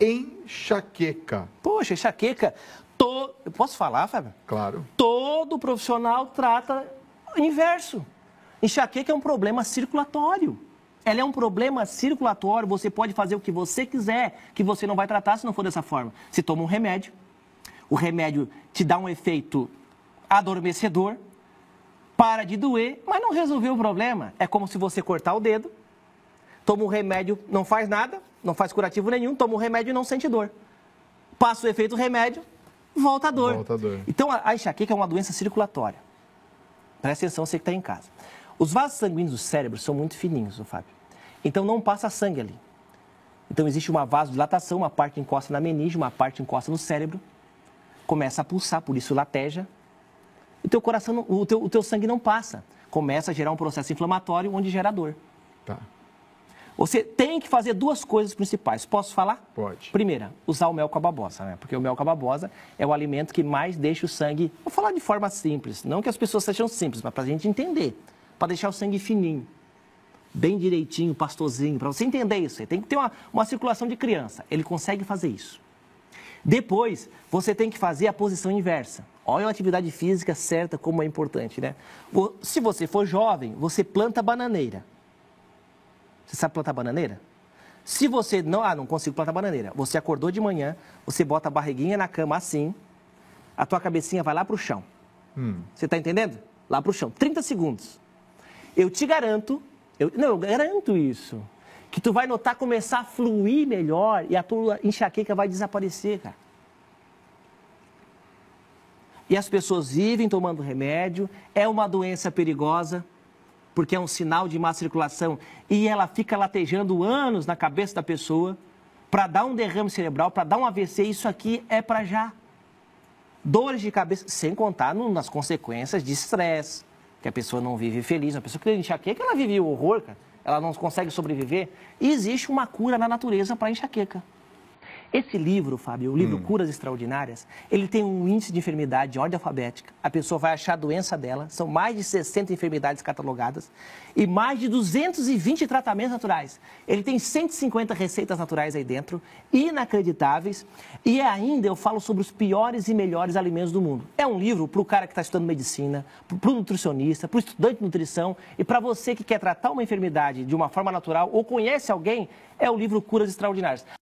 enxaqueca. Poxa, enxaqueca. To... Eu posso falar, Fábio? Claro. Todo profissional trata o inverso. Enxaqueca é um problema circulatório. Ela é um problema circulatório, você pode fazer o que você quiser, que você não vai tratar se não for dessa forma. Se toma um remédio, o remédio te dá um efeito adormecedor, para de doer, mas não resolveu o problema. É como se você cortar o dedo, toma um remédio, não faz nada, não faz curativo nenhum, toma o remédio e não sente dor. Passa o efeito do remédio, volta a dor. Volta a dor. Então, a enxaqueca é uma doença circulatória. Presta atenção, você que está em casa. Os vasos sanguíneos do cérebro são muito fininhos, Fábio. Então, não passa sangue ali. Então, existe uma vasodilatação, uma parte encosta na meninge, uma parte encosta no cérebro. Começa a pulsar, por isso lateja. O teu coração, o teu, o teu sangue não passa. Começa a gerar um processo inflamatório onde gera dor. Tá. Você tem que fazer duas coisas principais. Posso falar? Pode. Primeira, usar o mel com a babosa, né? Porque o mel com a babosa é o alimento que mais deixa o sangue. Vou falar de forma simples, não que as pessoas sejam simples, mas para a gente entender. Para deixar o sangue fininho, bem direitinho, pastosinho. Para você entender isso, você tem que ter uma, uma circulação de criança. Ele consegue fazer isso. Depois, você tem que fazer a posição inversa. Olha a atividade física certa, como é importante, né? Se você for jovem, você planta bananeira. Você sabe plantar bananeira? Se você não, ah, não consigo plantar bananeira, você acordou de manhã, você bota a barriguinha na cama assim, a tua cabecinha vai lá para o chão. Hum. Você está entendendo? Lá para o chão, 30 segundos. Eu te garanto, eu, não, eu garanto isso, que tu vai notar começar a fluir melhor e a tua enxaqueca vai desaparecer, cara. E as pessoas vivem tomando remédio, é uma doença perigosa porque é um sinal de má circulação, e ela fica latejando anos na cabeça da pessoa, para dar um derrame cerebral, para dar um AVC, isso aqui é para já. Dores de cabeça, sem contar no, nas consequências de estresse, que a pessoa não vive feliz, a pessoa que tem enxaqueca, ela vive o horror, cara. ela não consegue sobreviver. E existe uma cura na natureza para enxaqueca. Esse livro, Fábio, o livro hum. Curas Extraordinárias, ele tem um índice de enfermidade de ordem alfabética. A pessoa vai achar a doença dela. São mais de 60 enfermidades catalogadas e mais de 220 tratamentos naturais. Ele tem 150 receitas naturais aí dentro, inacreditáveis. E ainda eu falo sobre os piores e melhores alimentos do mundo. É um livro para o cara que está estudando medicina, para o nutricionista, para o estudante de nutrição e para você que quer tratar uma enfermidade de uma forma natural ou conhece alguém, é o livro Curas Extraordinárias.